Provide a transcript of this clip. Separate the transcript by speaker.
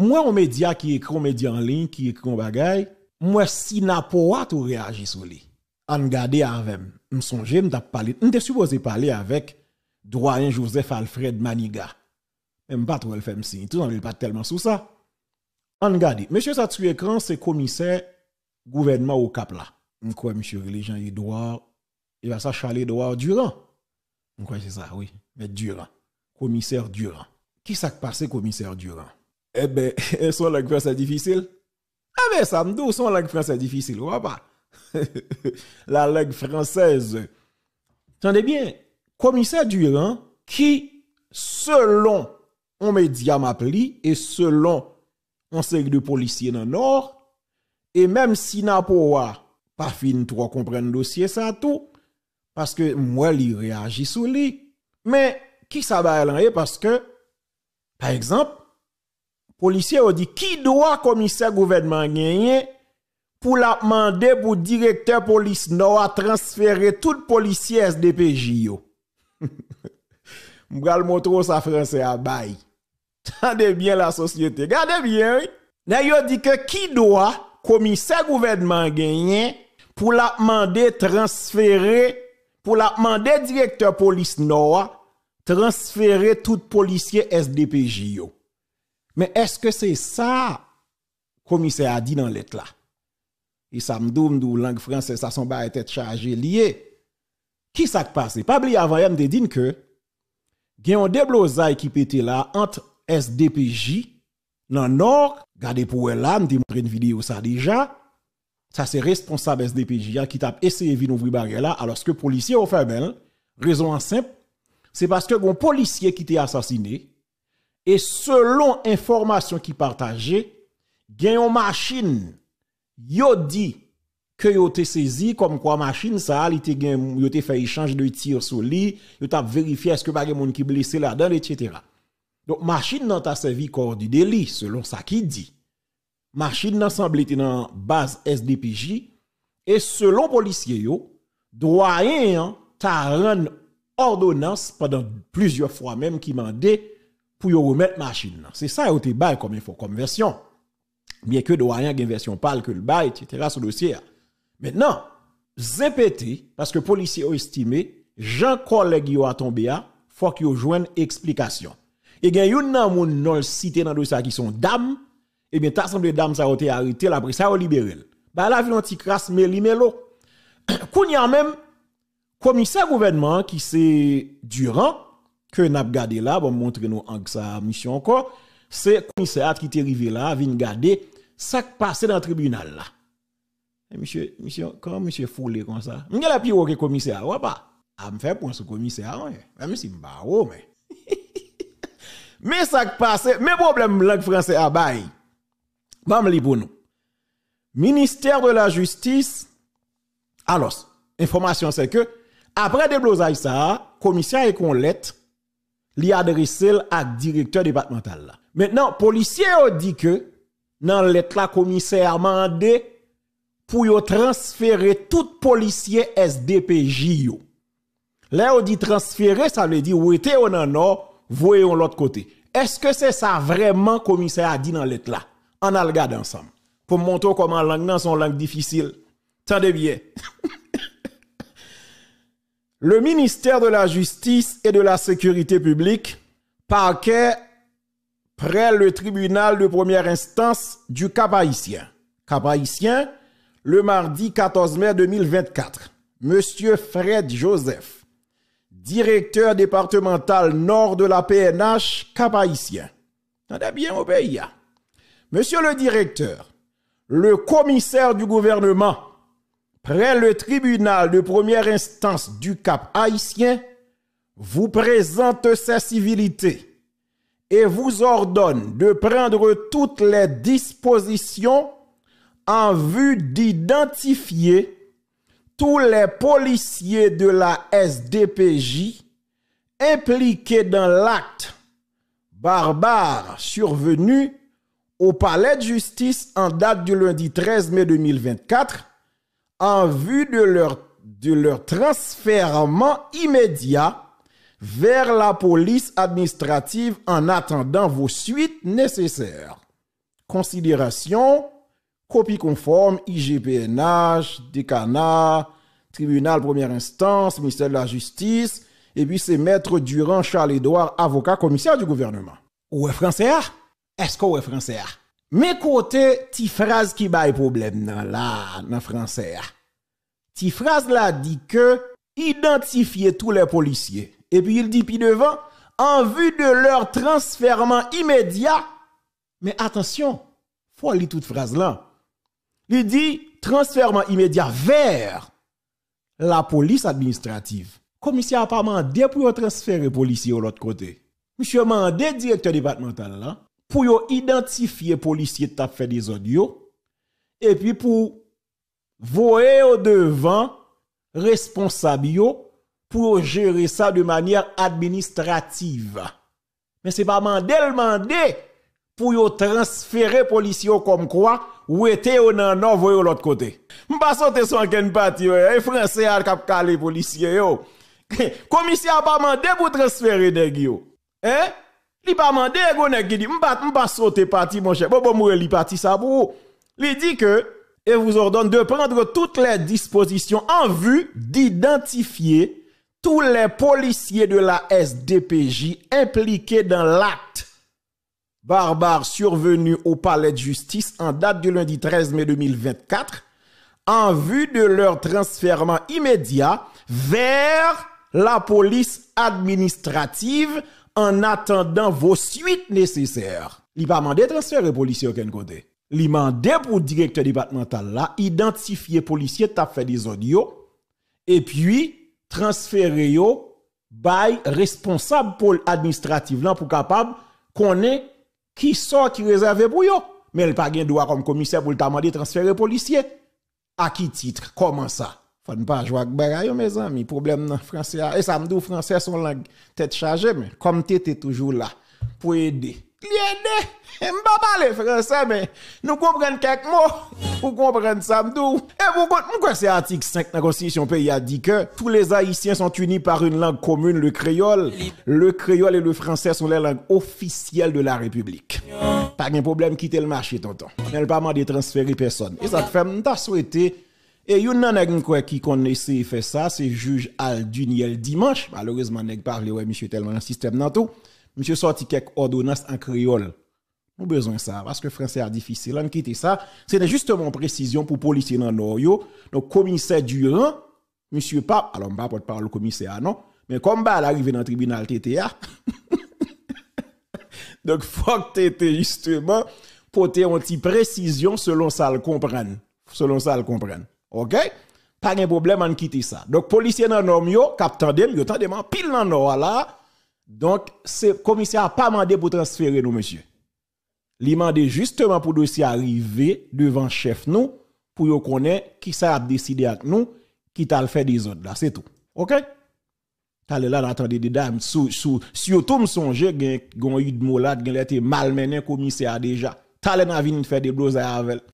Speaker 1: Moi, un média qui écrit un média en ligne, qui écrit un bagay, moi, si n'a pas tout réagi sur lui, en garder avec me songer, parler, parlé, supposé parler avec doyen Joseph Alfred Maniga. Même pas trop le faire signe, tout le pas tellement sur ça. En garder. monsieur ça sur écran, c'est commissaire gouvernement au Cap là. Je crois monsieur Religion Edouard, il va s'achaler Edouard Durand. Je crois c'est ça, oui, mais Durand, commissaire Durand. Qui s'est passé commissaire Durand eh ben, son langue française difficile. Eh ben, ça me dit, son langue française difficile, ou pas? Bah. la langue française. Tendez bien, commissaire Durand, qui, selon on média m'appli et selon on série de policiers dans le Nord, et même si n'a pas fin trop comprendre dossier ça tout, parce que moi, il réagit sur lui. Mais qui ça va parce que, par exemple, Policier ont dit qui doit commissaire gouvernement gagner pour la demander pour directeur police nord transférer tout policier SDPJ yo. M'gal montrer ça français à bail. bien la société. Gardez bien. Là dit que qui doit commissaire gouvernement gagner pour la demander transférer pour la demander directeur police nord transférer tout policier SDPJ mais est-ce que c'est ça, commissaire s'est dit dans l'être là? Et ça me dit, langue française, ça son à tête chargé, lié. Qui ça passé? passe? Pas oublier avant, me dit que, il y a un déblosage qui pète là entre SDPJ, dans le nord, regardez pour elle là, je une vidéo ça déjà. Ça c'est responsable SDPJ qui a essayé de ouvrir barrière là, alors que policiers ont fait belle. Raison simple, c'est parce que les policier qui était assassiné, et selon information qui partagée, a une machine, yo dit que yo te saisi comme quoi machine ça, il te échange de tir sur lui, yo t'a vérifié est-ce que pas moun qui blessé là-dedans, etc. Donc machine n'a ta servi corps délit, selon ça qui dit. Machine nan semble être dans base SDPJ, et selon policier yo, doyen ta une ordonnance pendant plusieurs fois même qui mandait pour remettre machine. C'est ça, vous te bail comme faut comme version. Bien que rien une version parle que le bail, etc. sur dossier. Maintenant, ZPT, parce que policiers ont estimé, Jean collègue yo a tombé à, faut joue une explication. Et y yon nan moun non cité dans le dossier qui sont dames, et eh bien, t'as semblé dames ça a été arrêté, après ça a libéré. Bah, la ville t'y crasse mais y a même, commissaire gouvernement qui c'est durant, que nous avons gardé là, pour montrer nous en sa mission encore, c'est commissaire qui est arrivé là, vient garder ça qui passe dans le tribunal là. Eh, monsieur, monsieur, quand monsieur foulé comme ça, je la pire que commissaire, ou pas? A me faire point sur commissaire, ouais. Même bah. si ah, je ah, mais. mais ça qui passe, mes problèmes langue française à ah, bail. Eh. Bam li pour nous. Ministère de la Justice, alors, information c'est que, après débloquage ça, commissaire est qu'on lettre, li adressé à directeur départemental Maintenant, Maintenant, policier dit que dans l'état, le commissaire demandé pour yo transférer tout policier SDPJ Là on dit transférer, ça veut dire ou on vous nord, voyons l'autre côté. Est-ce que c'est ça vraiment commissaire a dit dans l'état? là On a ensemble pour montrer comment langue nan son langue difficile. de bien. Le ministère de la Justice et de la Sécurité publique, parquet près le tribunal de première instance du Cap haïtien. le mardi 14 mai 2024. Monsieur Fred Joseph, directeur départemental nord de la PNH Cap haïtien. Tendez bien au pays. Monsieur le directeur, le commissaire du gouvernement près le tribunal de première instance du Cap haïtien, vous présente sa civilité et vous ordonne de prendre toutes les dispositions en vue d'identifier tous les policiers de la SDPJ impliqués dans l'acte barbare survenu au palais de justice en date du lundi 13 mai 2024 en vue de leur, de immédiat vers la police administrative en attendant vos suites nécessaires. Considération, copie conforme, IGPNH, décanat, tribunal première instance, ministère de la Justice, et puis c'est Maître Durand Charles-Édouard, avocat commissaire du gouvernement. Où est français? Hein? Est-ce qu'on est français? Hein? Mais côté, ti phrase qui bail problème dans là, français. Ah. Ti phrase là dit que identifier tous les policiers. Et puis il dit puis devant, en vue de leur transfert immédiat. Mais attention, faut lire toute phrase là. Il dit transfert immédiat vers la police administrative. Commissaire a pas demandé pour transférer policiers de l'autre côté. Monsieur mandé directeur départemental là pour identifier les policiers qui ont fait des audios et puis pour voir au devant responsable pour gérer ça de manière administrative. Mais c'est pas mandé demander pour transférer policiers comme quoi ou était au nan non l'autre côté. M'pas sauter sur de partie Les eh, français a cap caler policiers Commissaire pas demandé pour transférer des Hein? Il dit parti mon cher. Bon bon que et vous ordonne de prendre toutes les dispositions en vue d'identifier tous les policiers de la SDPJ impliqués dans l'acte barbare survenu au palais de justice en date du lundi 13 mai 2024 en vue de leur transfert immédiat vers la police administrative en attendant vos suites nécessaires. Il pas de transférer policier aucun côté. Il demande pour le directeur départemental là identifier policier t'a fait des audios et puis transférer yo by responsable pour administratif là pour capable connaître qui sort qui réservé pour yo. Mais il pas gain droit comme commissaire pour t'a transférer policier. À qui titre Comment ça ne pas jouer avec mes amis. Problème dans français. Et ça me français sont langue tête chargée, mais comme tu toujours là pour aider. L'aider, je ne pas parler français, mais nous comprenons quelques mots pour comprendre ça. Et vous comprenez, c'est l'article 5 de la Constitution pays a dit que tous les Haïtiens sont unis par une langue commune, le créole. Le créole et le français sont les langues officielles de la République. Pas de problème, quitter le marché, tonton. Mais le pas de transférer personne. Et ça te fait, je souhaité et yon nan nèg qui connaissait fait fait ça, c'est juge Al Alduniel dimanche. Malheureusement nèg parlé ouais monsieur tellement dans système nan tout. Monsieur sorti quelques ordonnances en créole. Nous besoin de ça parce que français est difficile. On quitte ça. C'était justement précision pour policiers dans nord Donc commissaire Durand, monsieur Pape, alors pas parler parole commissaire non, mais comme est arrivé dans le tribunal TTA. Donc faut que justement porter une petite précision selon ça le comprendre. Selon ça le comprendre. OK Pas de problème en quitter ça. Donc policier dans norme yo, cap tandem, yo tande pile dans là. Donc c'est commissaire a pas mandé pour transférer nous monsieur. Il mandé justement pour dossier arriver devant chef nous pour yo connaît qui ça a décidé avec nous, qui t'a fait des autres c'est tout. OK Allez là, attendez des dames. Surtout, me songer, gon malades, Molat, gon l'été malmené commissaire déjà. T'allez n'a vini faire des blouses avec.